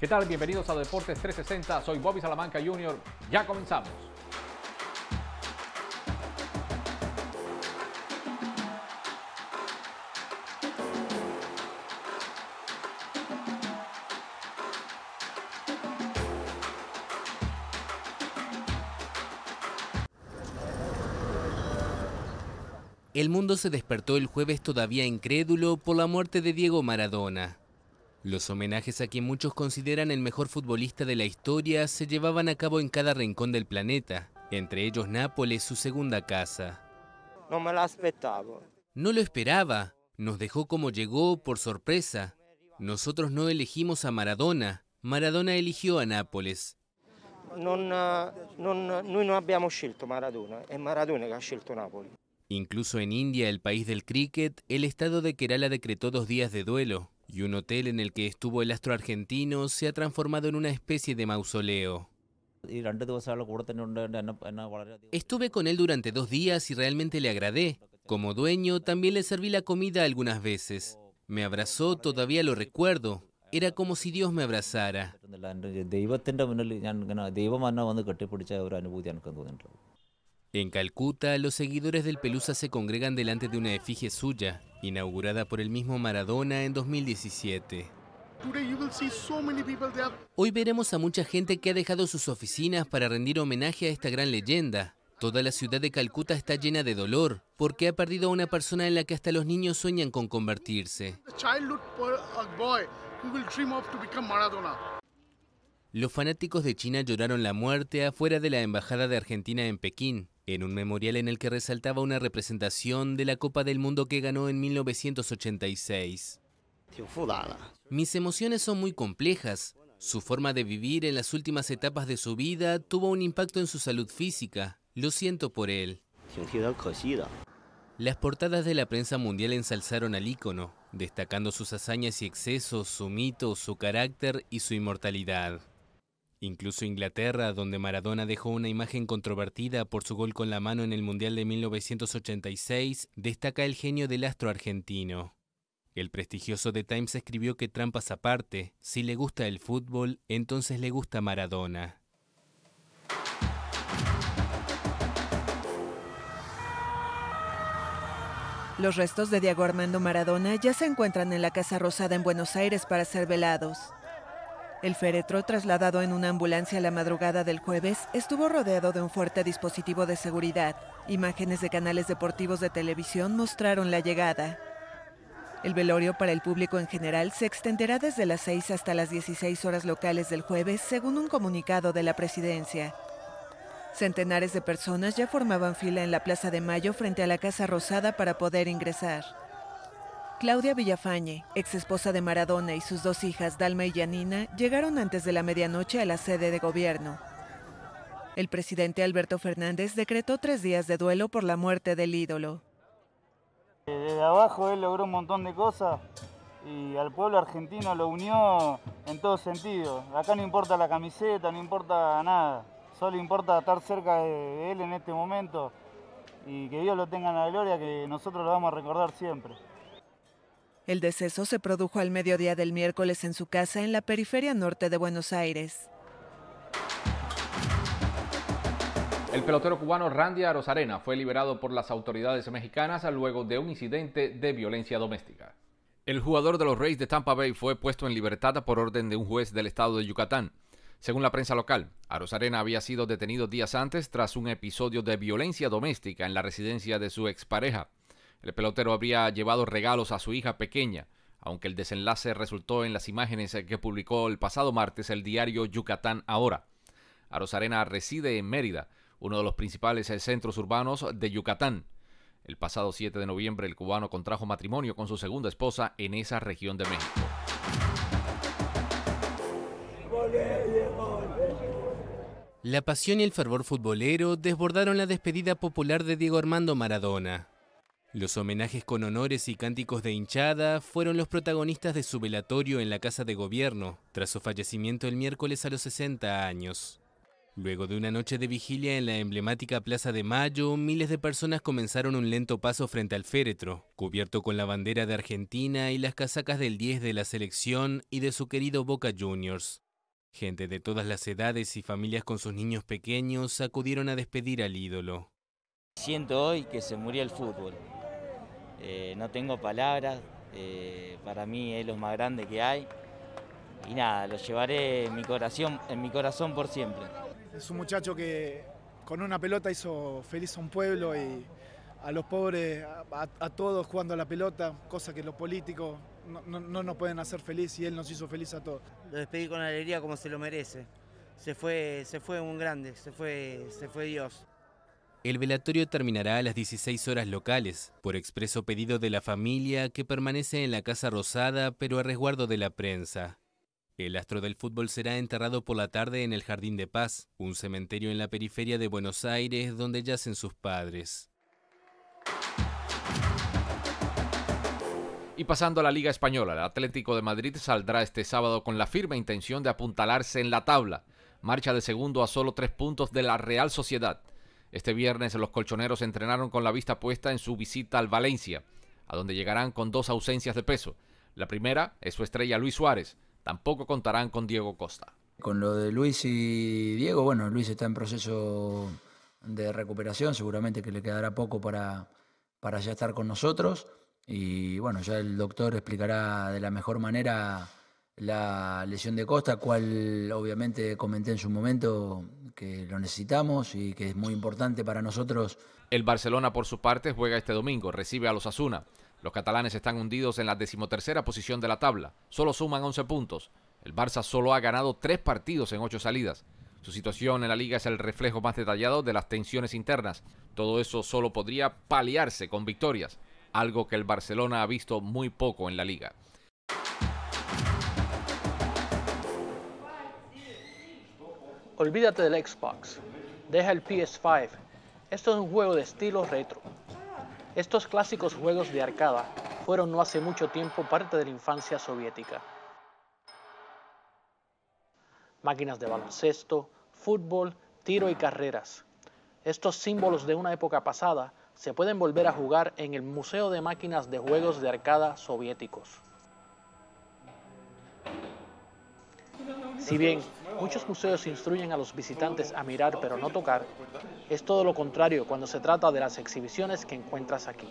¿Qué tal? Bienvenidos a Deportes 360. Soy Bobby Salamanca Jr. Ya comenzamos. El mundo se despertó el jueves todavía incrédulo por la muerte de Diego Maradona. Los homenajes a quien muchos consideran el mejor futbolista de la historia se llevaban a cabo en cada rincón del planeta, entre ellos Nápoles, su segunda casa. No me la esperaba. No lo esperaba, nos dejó como llegó por sorpresa. Nosotros no elegimos a Maradona, Maradona eligió a Nápoles. No no, noi non scelto Maradona, è Maradona che ha scelto Nápoles. Incluso en India, el país del cricket, el estado de Kerala decretó dos días de duelo y un hotel en el que estuvo el astro argentino se ha transformado en una especie de mausoleo. Estuve con él durante dos días y realmente le agradé. Como dueño, también le serví la comida algunas veces. Me abrazó, todavía lo recuerdo. Era como si Dios me abrazara. En Calcuta, los seguidores del Pelusa se congregan delante de una efigie suya, inaugurada por el mismo Maradona en 2017. Hoy veremos a mucha gente que ha dejado sus oficinas para rendir homenaje a esta gran leyenda. Toda la ciudad de Calcuta está llena de dolor porque ha perdido a una persona en la que hasta los niños sueñan con convertirse. Los fanáticos de China lloraron la muerte afuera de la Embajada de Argentina en Pekín, en un memorial en el que resaltaba una representación de la Copa del Mundo que ganó en 1986. Mis emociones son muy complejas. Su forma de vivir en las últimas etapas de su vida tuvo un impacto en su salud física. Lo siento por él. Las portadas de la prensa mundial ensalzaron al ícono, destacando sus hazañas y excesos, su mito, su carácter y su inmortalidad. Incluso Inglaterra, donde Maradona dejó una imagen controvertida por su gol con la mano en el Mundial de 1986, destaca el genio del astro argentino. El prestigioso The Times escribió que trampas aparte, si le gusta el fútbol, entonces le gusta Maradona. Los restos de Diego Armando Maradona ya se encuentran en la Casa Rosada en Buenos Aires para ser velados. El féretro, trasladado en una ambulancia la madrugada del jueves, estuvo rodeado de un fuerte dispositivo de seguridad. Imágenes de canales deportivos de televisión mostraron la llegada. El velorio para el público en general se extenderá desde las 6 hasta las 16 horas locales del jueves, según un comunicado de la presidencia. Centenares de personas ya formaban fila en la Plaza de Mayo frente a la Casa Rosada para poder ingresar. Claudia Villafañe, ex esposa de Maradona y sus dos hijas Dalma y Yanina, llegaron antes de la medianoche a la sede de gobierno. El presidente Alberto Fernández decretó tres días de duelo por la muerte del ídolo. Desde eh, abajo él logró un montón de cosas y al pueblo argentino lo unió en todo sentido. Acá no importa la camiseta, no importa nada, solo importa estar cerca de él en este momento y que Dios lo tenga en la gloria que nosotros lo vamos a recordar siempre. El deceso se produjo al mediodía del miércoles en su casa en la periferia norte de Buenos Aires. El pelotero cubano Randy Arozarena fue liberado por las autoridades mexicanas luego de un incidente de violencia doméstica. El jugador de los Reyes de Tampa Bay fue puesto en libertad por orden de un juez del estado de Yucatán. Según la prensa local, Arozarena había sido detenido días antes tras un episodio de violencia doméstica en la residencia de su expareja. El pelotero habría llevado regalos a su hija pequeña, aunque el desenlace resultó en las imágenes que publicó el pasado martes el diario Yucatán Ahora. Arozarena reside en Mérida, uno de los principales centros urbanos de Yucatán. El pasado 7 de noviembre el cubano contrajo matrimonio con su segunda esposa en esa región de México. La pasión y el fervor futbolero desbordaron la despedida popular de Diego Armando Maradona. Los homenajes con honores y cánticos de hinchada fueron los protagonistas de su velatorio en la Casa de Gobierno, tras su fallecimiento el miércoles a los 60 años. Luego de una noche de vigilia en la emblemática Plaza de Mayo, miles de personas comenzaron un lento paso frente al féretro, cubierto con la bandera de Argentina y las casacas del 10 de la selección y de su querido Boca Juniors. Gente de todas las edades y familias con sus niños pequeños acudieron a despedir al ídolo. Siento hoy que se murió el fútbol. Eh, no tengo palabras, eh, para mí es lo más grande que hay. Y nada, lo llevaré en mi corazón, en mi corazón por siempre. Es un muchacho que con una pelota hizo feliz a un pueblo y a los pobres, a, todos jugando a la pelota, cosa que los políticos no, nos pueden hacer feliz y él nos hizo feliz a todos. Lo despedí con alegría como se lo merece. Se fue, se fue un grande, se fue, se fue Dios. El velatorio terminará a las 16 horas locales, por expreso pedido de la familia que permanece en la Casa Rosada pero a resguardo de la prensa. El astro del fútbol será enterrado por la tarde en el Jardín de Paz, un cementerio en la periferia de Buenos Aires donde yacen sus padres. Y pasando a la Liga Española, el Atlético de Madrid saldrá este sábado con la firme intención de apuntalarse en la tabla. Marcha de segundo a solo tres puntos de la Real Sociedad. Este viernes los colchoneros entrenaron con la vista puesta en su visita al Valencia, a donde llegarán con dos ausencias de peso. La primera es su estrella Luis Suárez, tampoco contarán con Diego Costa. Con lo de Luis y Diego, bueno, Luis está en proceso de recuperación, seguramente que le quedará poco para, para ya estar con nosotros y bueno, ya el doctor explicará de la mejor manera la lesión de Costa, cual obviamente comenté en su momento que lo necesitamos y que es muy importante para nosotros. El Barcelona por su parte juega este domingo, recibe a los Asuna. Los catalanes están hundidos en la decimotercera posición de la tabla, solo suman 11 puntos. El Barça solo ha ganado 3 partidos en 8 salidas. Su situación en la liga es el reflejo más detallado de las tensiones internas. Todo eso solo podría paliarse con victorias, algo que el Barcelona ha visto muy poco en la liga. Olvídate del Xbox, deja el PS5. Esto es un juego de estilo retro. Estos clásicos juegos de arcada fueron no hace mucho tiempo parte de la infancia soviética. Máquinas de baloncesto, fútbol, tiro y carreras. Estos símbolos de una época pasada se pueden volver a jugar en el Museo de Máquinas de Juegos de Arcada Soviéticos. Si bien Muchos museos instruyen a los visitantes a mirar pero no tocar. Es todo lo contrario cuando se trata de las exhibiciones que encuentras aquí.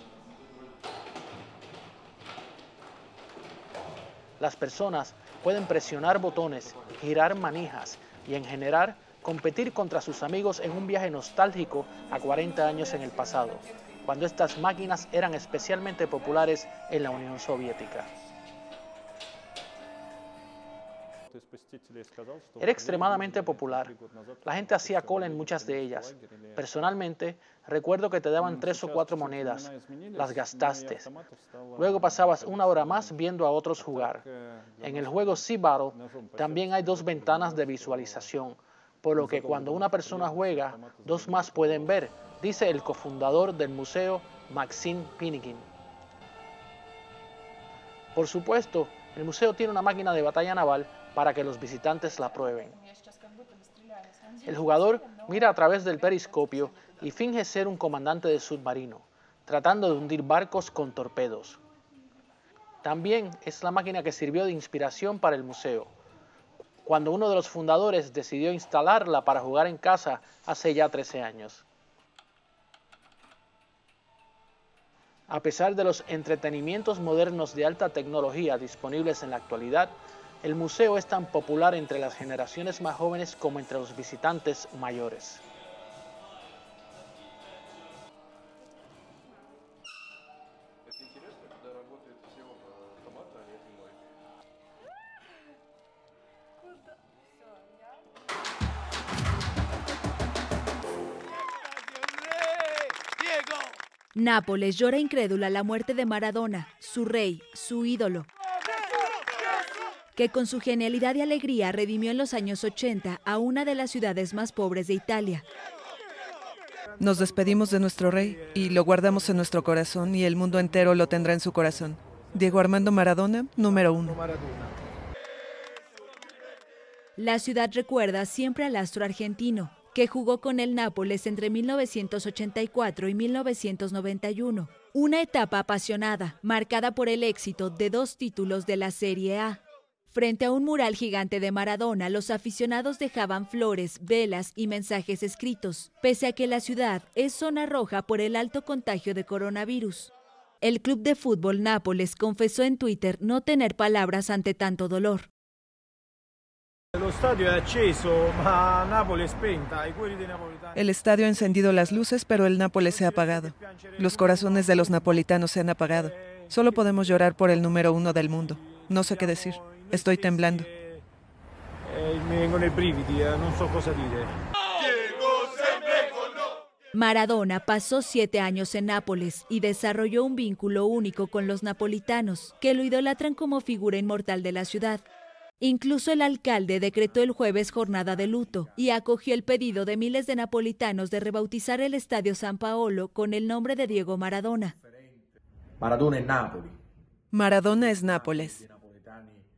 Las personas pueden presionar botones, girar manijas y en general competir contra sus amigos en un viaje nostálgico a 40 años en el pasado, cuando estas máquinas eran especialmente populares en la Unión Soviética. Era extremadamente popular. La gente hacía cola en muchas de ellas. Personalmente, recuerdo que te daban mm, tres o cuatro monedas. Las gastaste. Luego pasabas una hora más viendo a otros jugar. En el juego Sea Battle también hay dos ventanas de visualización, por lo que cuando una persona juega, dos más pueden ver, dice el cofundador del museo, Maxime Pinnikin. Por supuesto, el museo tiene una máquina de batalla naval para que los visitantes la prueben. El jugador mira a través del periscopio y finge ser un comandante de submarino, tratando de hundir barcos con torpedos. También es la máquina que sirvió de inspiración para el museo, cuando uno de los fundadores decidió instalarla para jugar en casa hace ya 13 años. A pesar de los entretenimientos modernos de alta tecnología disponibles en la actualidad, el museo es tan popular entre las generaciones más jóvenes como entre los visitantes mayores. Nápoles llora incrédula la muerte de Maradona, su rey, su ídolo, que con su genialidad y alegría redimió en los años 80 a una de las ciudades más pobres de Italia. Nos despedimos de nuestro rey y lo guardamos en nuestro corazón y el mundo entero lo tendrá en su corazón. Diego Armando Maradona, número uno. La ciudad recuerda siempre al astro argentino, que jugó con el Nápoles entre 1984 y 1991. Una etapa apasionada, marcada por el éxito de dos títulos de la Serie A. Frente a un mural gigante de Maradona, los aficionados dejaban flores, velas y mensajes escritos, pese a que la ciudad es zona roja por el alto contagio de coronavirus. El club de fútbol Nápoles confesó en Twitter no tener palabras ante tanto dolor, el estadio ha encendido las luces, pero el Nápoles se ha apagado. Los corazones de los napolitanos se han apagado. Solo podemos llorar por el número uno del mundo. No sé qué decir. Estoy temblando. Maradona pasó siete años en Nápoles y desarrolló un vínculo único con los napolitanos, que lo idolatran como figura inmortal de la ciudad. Incluso el alcalde decretó el jueves jornada de luto y acogió el pedido de miles de napolitanos de rebautizar el Estadio San Paolo con el nombre de Diego Maradona. Maradona es Nápoles. Maradona es Nápoles.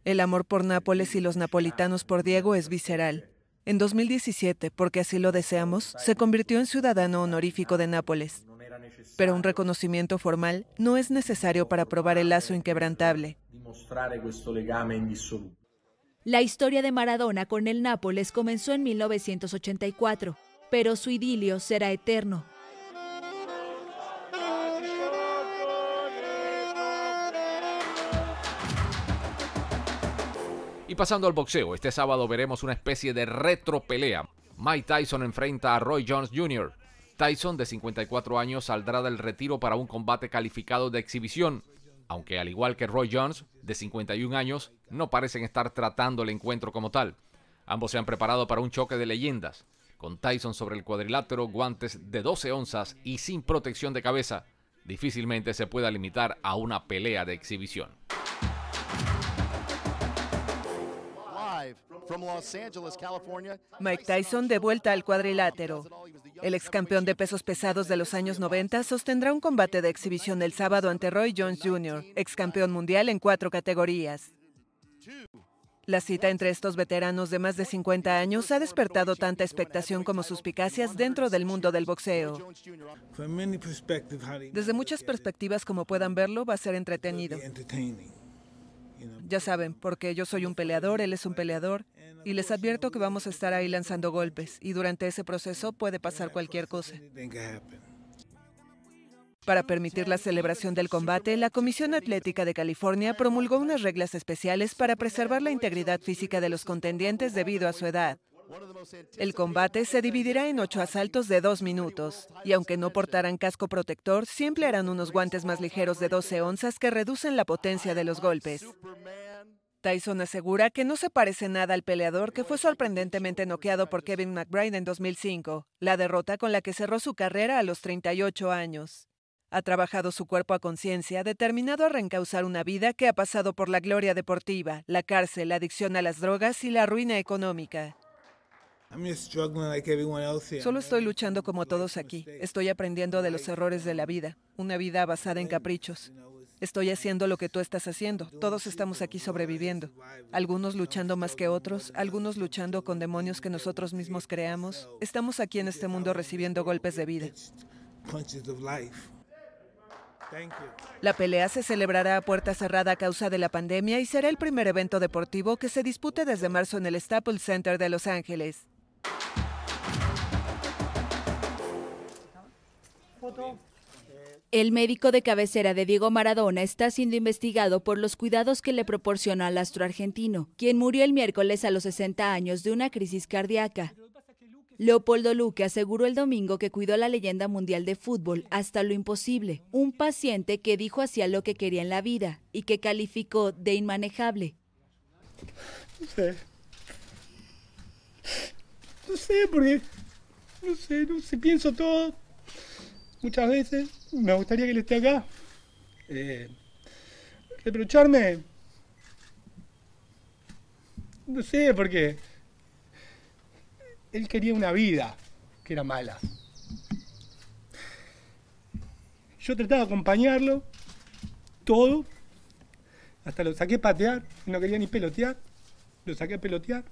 El amor por Nápoles y los napolitanos por Diego es visceral. En 2017, porque así lo deseamos, se convirtió en ciudadano honorífico de Nápoles. Pero un reconocimiento formal no es necesario para probar el lazo inquebrantable. La historia de Maradona con el Nápoles comenzó en 1984, pero su idilio será eterno. Y pasando al boxeo, este sábado veremos una especie de retropelea. Mike Tyson enfrenta a Roy Jones Jr. Tyson, de 54 años, saldrá del retiro para un combate calificado de exhibición aunque al igual que Roy Jones, de 51 años, no parecen estar tratando el encuentro como tal. Ambos se han preparado para un choque de leyendas, con Tyson sobre el cuadrilátero, guantes de 12 onzas y sin protección de cabeza. Difícilmente se pueda limitar a una pelea de exhibición. Mike Tyson de vuelta al cuadrilátero. El ex campeón de pesos pesados de los años 90 sostendrá un combate de exhibición el sábado ante Roy Jones Jr., ex campeón mundial en cuatro categorías. La cita entre estos veteranos de más de 50 años ha despertado tanta expectación como suspicacias dentro del mundo del boxeo. Desde muchas perspectivas, como puedan verlo, va a ser entretenido. Ya saben, porque yo soy un peleador, él es un peleador, y les advierto que vamos a estar ahí lanzando golpes, y durante ese proceso puede pasar cualquier cosa. Para permitir la celebración del combate, la Comisión Atlética de California promulgó unas reglas especiales para preservar la integridad física de los contendientes debido a su edad. El combate se dividirá en ocho asaltos de dos minutos, y aunque no portarán casco protector, siempre harán unos guantes más ligeros de 12 onzas que reducen la potencia de los golpes. Tyson asegura que no se parece nada al peleador que fue sorprendentemente noqueado por Kevin McBride en 2005, la derrota con la que cerró su carrera a los 38 años. Ha trabajado su cuerpo a conciencia, determinado a reencauzar una vida que ha pasado por la gloria deportiva, la cárcel, la adicción a las drogas y la ruina económica. Solo estoy luchando como todos aquí. Estoy aprendiendo de los errores de la vida, una vida basada en caprichos. Estoy haciendo lo que tú estás haciendo. Todos estamos aquí sobreviviendo. Algunos luchando más que otros, algunos luchando con demonios que nosotros mismos creamos. Estamos aquí en este mundo recibiendo golpes de vida. La pelea se celebrará a puerta cerrada a causa de la pandemia y será el primer evento deportivo que se dispute desde marzo en el Staples Center de Los Ángeles. El médico de cabecera de Diego Maradona está siendo investigado por los cuidados que le proporciona al astro argentino, quien murió el miércoles a los 60 años de una crisis cardíaca. Leopoldo Luque aseguró el domingo que cuidó a la leyenda mundial de fútbol hasta lo imposible, un paciente que dijo hacía lo que quería en la vida y que calificó de inmanejable. No sé. No sé, porque. No sé, no sé, pienso todo muchas veces, me gustaría que él esté acá. Eh, reprocharme, no sé, por qué, él quería una vida que era mala. Yo trataba de acompañarlo, todo, hasta lo saqué a patear, no quería ni pelotear, lo saqué a pelotear.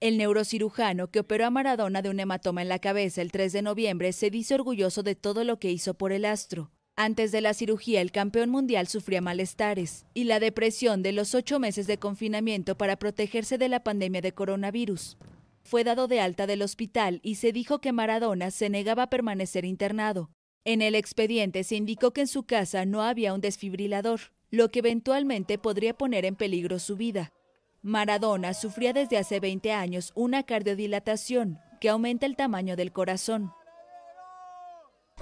El neurocirujano que operó a Maradona de un hematoma en la cabeza el 3 de noviembre se dice orgulloso de todo lo que hizo por el astro. Antes de la cirugía, el campeón mundial sufría malestares y la depresión de los ocho meses de confinamiento para protegerse de la pandemia de coronavirus. Fue dado de alta del hospital y se dijo que Maradona se negaba a permanecer internado. En el expediente se indicó que en su casa no había un desfibrilador, lo que eventualmente podría poner en peligro su vida. Maradona sufría desde hace 20 años una cardiodilatación que aumenta el tamaño del corazón.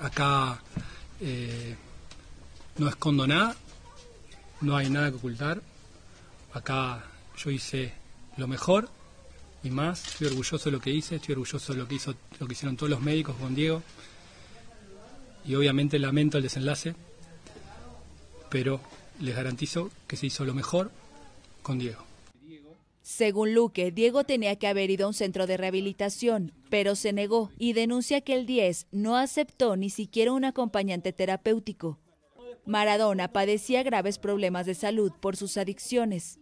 Acá eh, no escondo nada, no hay nada que ocultar. Acá yo hice lo mejor y más. Estoy orgulloso de lo que hice, estoy orgulloso de lo que, hizo, lo que hicieron todos los médicos con Diego. Y obviamente lamento el desenlace, pero les garantizo que se hizo lo mejor con Diego. Según Luque, Diego tenía que haber ido a un centro de rehabilitación, pero se negó y denuncia que el 10 no aceptó ni siquiera un acompañante terapéutico. Maradona padecía graves problemas de salud por sus adicciones.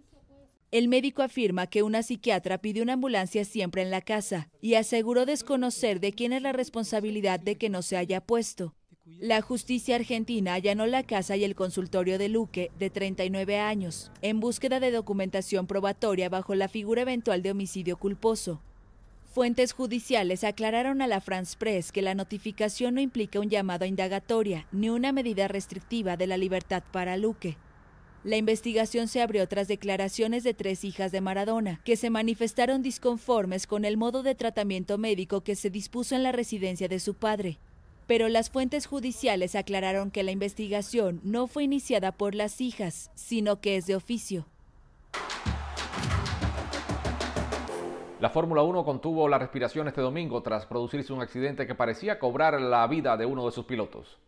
El médico afirma que una psiquiatra pidió una ambulancia siempre en la casa y aseguró desconocer de quién es la responsabilidad de que no se haya puesto. La justicia argentina allanó la casa y el consultorio de Luque, de 39 años, en búsqueda de documentación probatoria bajo la figura eventual de homicidio culposo. Fuentes judiciales aclararon a la France Press que la notificación no implica un llamado a indagatoria ni una medida restrictiva de la libertad para Luque. La investigación se abrió tras declaraciones de tres hijas de Maradona, que se manifestaron disconformes con el modo de tratamiento médico que se dispuso en la residencia de su padre pero las fuentes judiciales aclararon que la investigación no fue iniciada por las hijas, sino que es de oficio. La Fórmula 1 contuvo la respiración este domingo tras producirse un accidente que parecía cobrar la vida de uno de sus pilotos.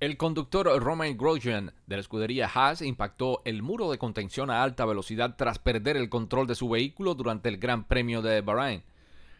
El conductor Romain Grosjean de la escudería Haas impactó el muro de contención a alta velocidad tras perder el control de su vehículo durante el Gran Premio de Bahrain.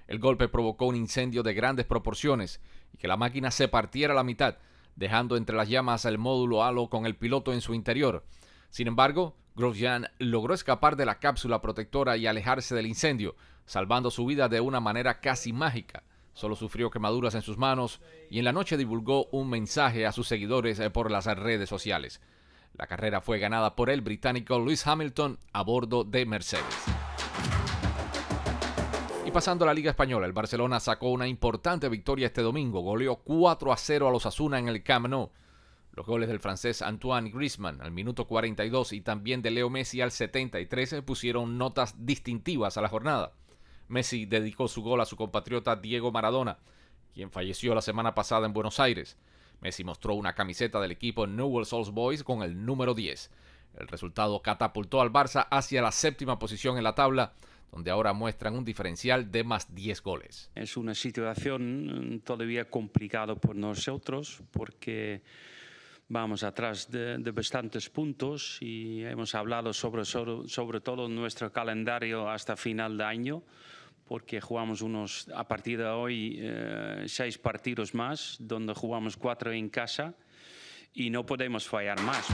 El golpe provocó un incendio de grandes proporciones y que la máquina se partiera a la mitad, dejando entre las llamas el módulo halo con el piloto en su interior. Sin embargo, Grosjean logró escapar de la cápsula protectora y alejarse del incendio, salvando su vida de una manera casi mágica. Solo sufrió quemaduras en sus manos y en la noche divulgó un mensaje a sus seguidores eh, por las redes sociales. La carrera fue ganada por el británico Lewis Hamilton a bordo de Mercedes pasando a la Liga Española, el Barcelona sacó una importante victoria este domingo. Goleó 4 a 0 a los Asuna en el Camp Nou. Los goles del francés Antoine Griezmann al minuto 42 y también de Leo Messi al 73 pusieron notas distintivas a la jornada. Messi dedicó su gol a su compatriota Diego Maradona, quien falleció la semana pasada en Buenos Aires. Messi mostró una camiseta del equipo Newell's Old Boys con el número 10. El resultado catapultó al Barça hacia la séptima posición en la tabla donde ahora muestran un diferencial de más 10 goles. Es una situación mm, todavía complicada por nosotros porque vamos atrás de, bastantes puntos y hemos hablado sobre, sobre, todo nuestro calendario hasta final de año, porque jugamos unos, a partir de hoy, eh, seis partidos más, donde jugamos cuatro en casa y no podemos fallar más.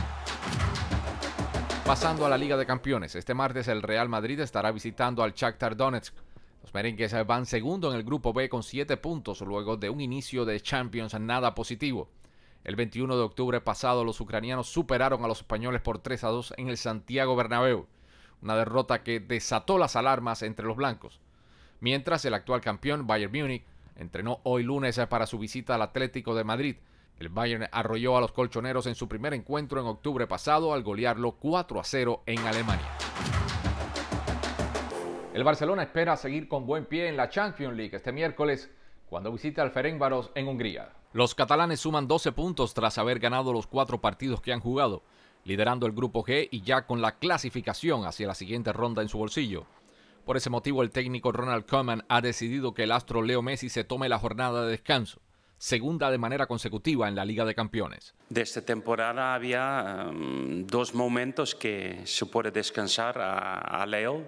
Pasando a la Liga de Campeones, este martes el Real Madrid estará visitando al Shakhtar Donetsk. Los merengues van segundo en el grupo B con 7 puntos luego de un inicio de Champions nada positivo. El 21 de octubre pasado los ucranianos superaron a los españoles por 3 a 2 en el Santiago Bernabéu, una derrota que desató las alarmas entre los blancos. Mientras el actual campeón Bayern Múnich entrenó hoy lunes para su visita al Atlético de Madrid, el Bayern arrolló a los colchoneros en su primer encuentro en octubre pasado al golearlo 4 a 0 en Alemania. El Barcelona espera seguir con buen pie en la Champions League este miércoles cuando visita al Ferencváros en Hungría. Los catalanes suman 12 puntos tras haber ganado los cuatro partidos que han jugado, liderando el grupo G y ya con la clasificación hacia la siguiente ronda en su bolsillo. Por ese motivo, el técnico Ronald Koeman ha decidido que el astro Leo Messi se tome la jornada de descanso segunda de manera consecutiva en la Liga de Campeones. De esta temporada había em, dos momentos que se puede descansar a, a Leo.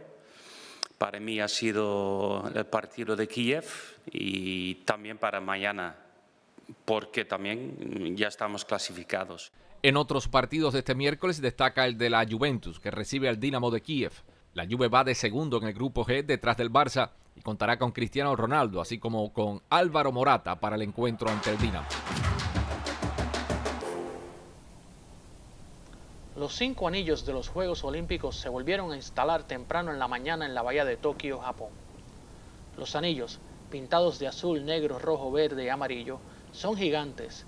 Para mí ha sido el partido de Kiev y también para mañana, porque también ya estamos clasificados. En otros partidos de este miércoles destaca el de la Juventus, que recibe al Dinamo de Kiev. La Juve va de segundo en el grupo G detrás del Barça y contará con Cristiano Ronaldo, así como con Álvaro Morata para el encuentro ante el Dinamo. Los cinco anillos de los Juegos Olímpicos se volvieron a instalar temprano en la mañana en la bahía de Tokio, Japón. Los anillos, pintados de azul, negro, rojo, verde y amarillo, son gigantes.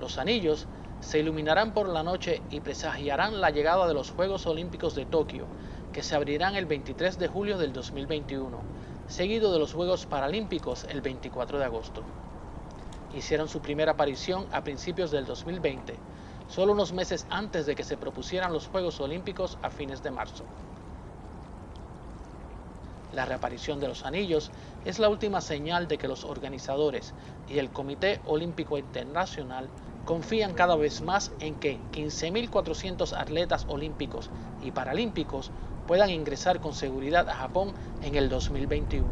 Los anillos se iluminarán por la noche y presagiarán la llegada de los Juegos Olímpicos de Tokio, que se abrirán el 23 de julio del 2021, seguido de los Juegos Paralímpicos el 24 de agosto. Hicieron su primera aparición a principios del 2020, solo unos meses antes de que se propusieran los Juegos Olímpicos a fines de marzo. La reaparición de los anillos es la última señal de que los organizadores y el Comité Olímpico Internacional confían cada vez más en que 15.400 atletas olímpicos y paralímpicos puedan ingresar con seguridad a Japón en el 2021.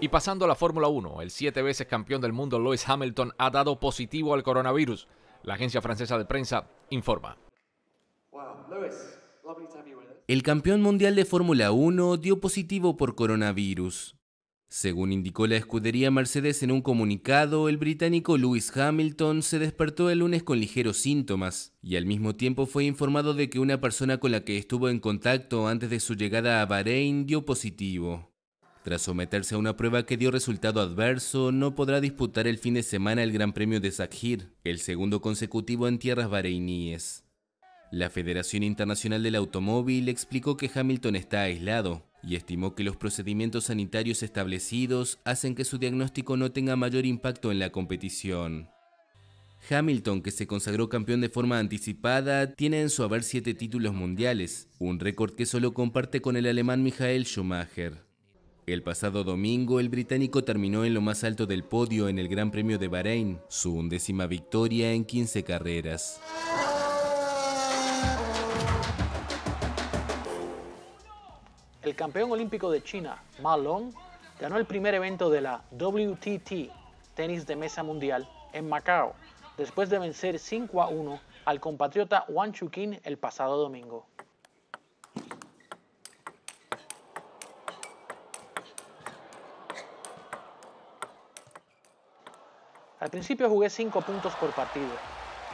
Y pasando a la Fórmula 1, el siete veces campeón del mundo Lewis Hamilton ha dado positivo al coronavirus. La agencia francesa de prensa informa el campeón mundial de Fórmula 1 dio positivo por coronavirus. Según indicó la escudería Mercedes en un comunicado, el británico Lewis Hamilton se despertó el lunes con ligeros síntomas y al mismo tiempo fue informado de que una persona con la que estuvo en contacto antes de su llegada a Bahrein dio positivo. Tras someterse a una prueba que dio resultado adverso, no podrá disputar el fin de semana el Gran Premio de Sakhir, el segundo consecutivo en tierras bahreiníes. La Federación Internacional del Automóvil explicó que Hamilton está aislado y estimó que los procedimientos sanitarios establecidos hacen que su diagnóstico no tenga mayor impacto en la competición. Hamilton, que se consagró campeón de forma anticipada, tiene en su haber siete títulos mundiales, un récord que solo comparte con el alemán Michael Schumacher. El pasado domingo, el británico terminó en lo más alto del podio en el Gran Premio de Bahrein, su undécima victoria en 15 carreras. el campeón olímpico de China, Ma Long, ganó el primer evento de la WTT, tenis de mesa mundial, en Macao, después de vencer 5 a 1 al compatriota Wang Chuqin el pasado domingo. Al principio jugué 5 puntos por partido,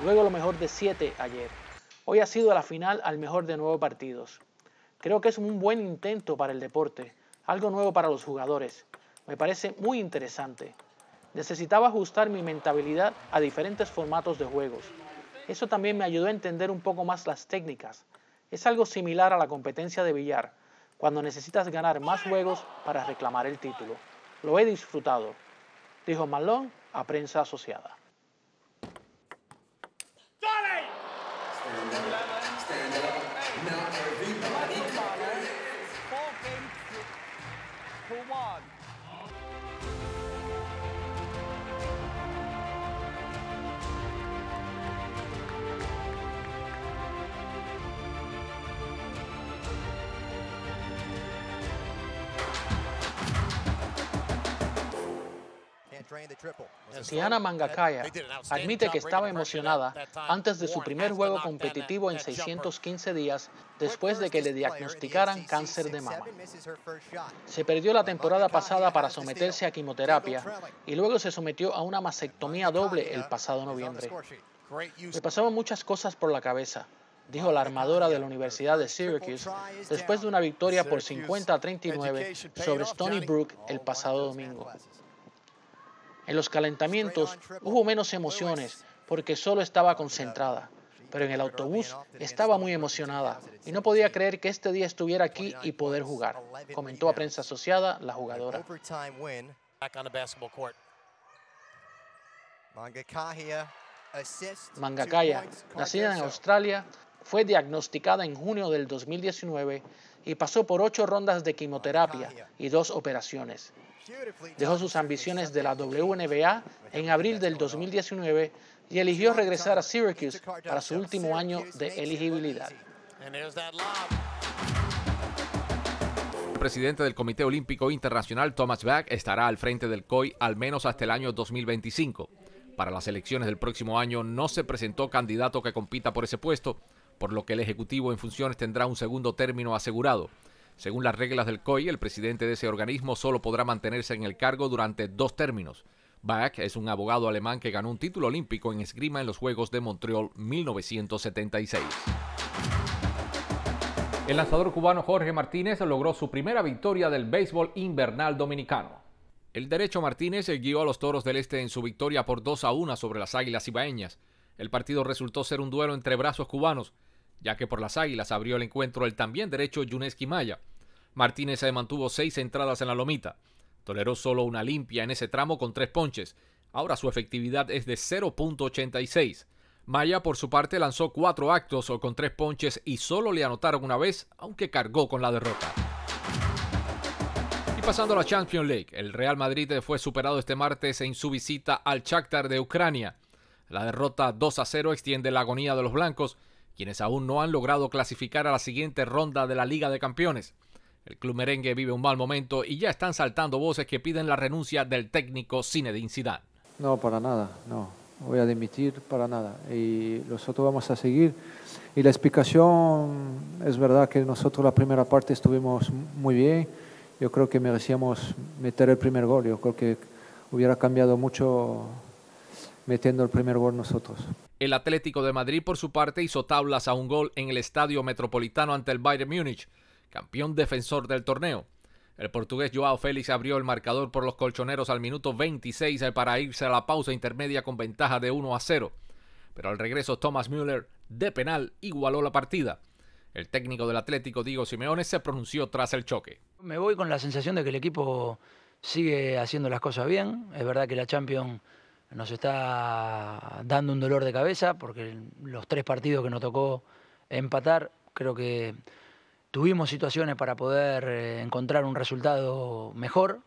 luego lo mejor de 7 ayer. Hoy ha sido la final al mejor de 9 partidos. Creo que es un buen intento para el deporte, algo nuevo para los jugadores. Me parece muy interesante. Necesitaba ajustar mi mentalidad a diferentes formatos de juegos. Eso también me ayudó a entender un poco más las técnicas. Es algo similar a la competencia de billar, cuando necesitas ganar más juegos para reclamar el título. Lo he disfrutado, dijo Malón a prensa asociada. Tiana Mangakaya admite que estaba emocionada antes de su primer juego competitivo en 615 días después de que le diagnosticaran cáncer de mama. Se perdió la temporada pasada para someterse a quimioterapia y luego se sometió a una mastectomía doble el pasado noviembre. Le pasaban muchas cosas por la cabeza, dijo la armadora de la Universidad de Syracuse después de una victoria por 50 a 39 sobre Stony Brook el pasado domingo. En los calentamientos hubo menos emociones porque solo estaba concentrada. Pero en el autobús estaba muy emocionada y no podía creer que este día estuviera aquí y poder jugar, comentó a prensa asociada la jugadora. Mangakaya, nacida en Australia, fue diagnosticada en junio del 2019 y pasó por ocho rondas de quimioterapia ah, y dos operaciones. Dejó sus ambiciones de la WNBA en abril del 2019 y eligió regresar a Syracuse para su último año de elegibilidad. El presidente del Comité Olímpico Internacional, Thomas Bach, estará al frente del COI al menos hasta el año 2025. Para las elecciones del próximo año no se presentó candidato que compita por ese puesto, por lo que el Ejecutivo en funciones tendrá un segundo término asegurado. Según las reglas del COI, el presidente de ese organismo solo podrá mantenerse en el cargo durante dos términos. Bach es un abogado alemán que ganó un título olímpico en esgrima en los Juegos de Montreal 1976. El lanzador cubano Jorge Martínez logró su primera victoria del béisbol invernal dominicano. El derecho Martínez guió a los Toros del Este en su victoria por 2 a 1 sobre las Águilas Ibaeñas. El partido resultó ser un duelo entre brazos cubanos, ya que por las Águilas abrió el encuentro el también derecho Yuneski Maya. Martínez se mantuvo seis entradas en la lomita. Toleró solo una limpia en ese tramo con tres ponches. Ahora su efectividad es de 0.86. Maya, por su parte, lanzó cuatro actos o con tres ponches y solo le anotaron una vez, aunque cargó con la derrota. Y pasando a la Champions League, el Real Madrid fue superado este martes en su visita al Shakhtar de Ucrania. La derrota 2 a 0 extiende la agonía de los blancos, quienes aún no han logrado clasificar a la siguiente ronda de la Liga de Campeones. El club merengue vive un mal momento y ya están saltando voces que piden la renuncia del técnico Zinedine Zidane. No, para nada, no. Voy a dimitir para nada. Y nosotros vamos a seguir. Y la explicación es verdad que nosotros la primera parte estuvimos muy bien. Yo creo que merecíamos meter el primer gol. Yo creo que hubiera cambiado mucho metiendo el primer gol nosotros. El Atlético de Madrid, por su parte, hizo tablas a un gol en el Estadio Metropolitano ante el Bayern Múnich, campeón defensor del torneo. El portugués Joao Félix abrió el marcador por los colchoneros al minuto 26 eh, para irse a la pausa intermedia con ventaja de 1 a 0. Pero al regreso Thomas Müller, de penal, igualó la partida. El técnico del Atlético, Diego Simeone, se pronunció tras el choque. Me voy con la sensación de que el equipo sigue haciendo las cosas bien. Es verdad que la Champions nos está dando un dolor de cabeza porque los tres partidos que nos tocó empatar, creo que tuvimos situaciones para poder eh, encontrar un resultado mejor.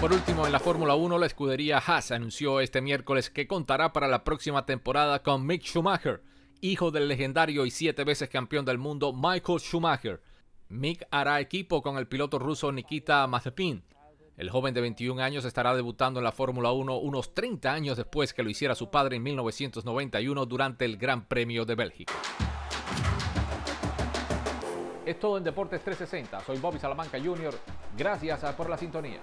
Por último, en la Fórmula 1, la escudería Haas anunció este miércoles que contará para la próxima temporada con Mick Schumacher, hijo del legendario y siete veces campeón del mundo Michael Schumacher. Mick hará equipo con el piloto ruso Nikita Mazepin, el joven de 21 años estará debutando en la Fórmula 1 unos 30 años después que lo hiciera su padre en 1991 durante el Gran Premio de Bélgica. Es todo en Deportes 360. Soy Bobby Salamanca Jr. Gracias ah, por la sintonía.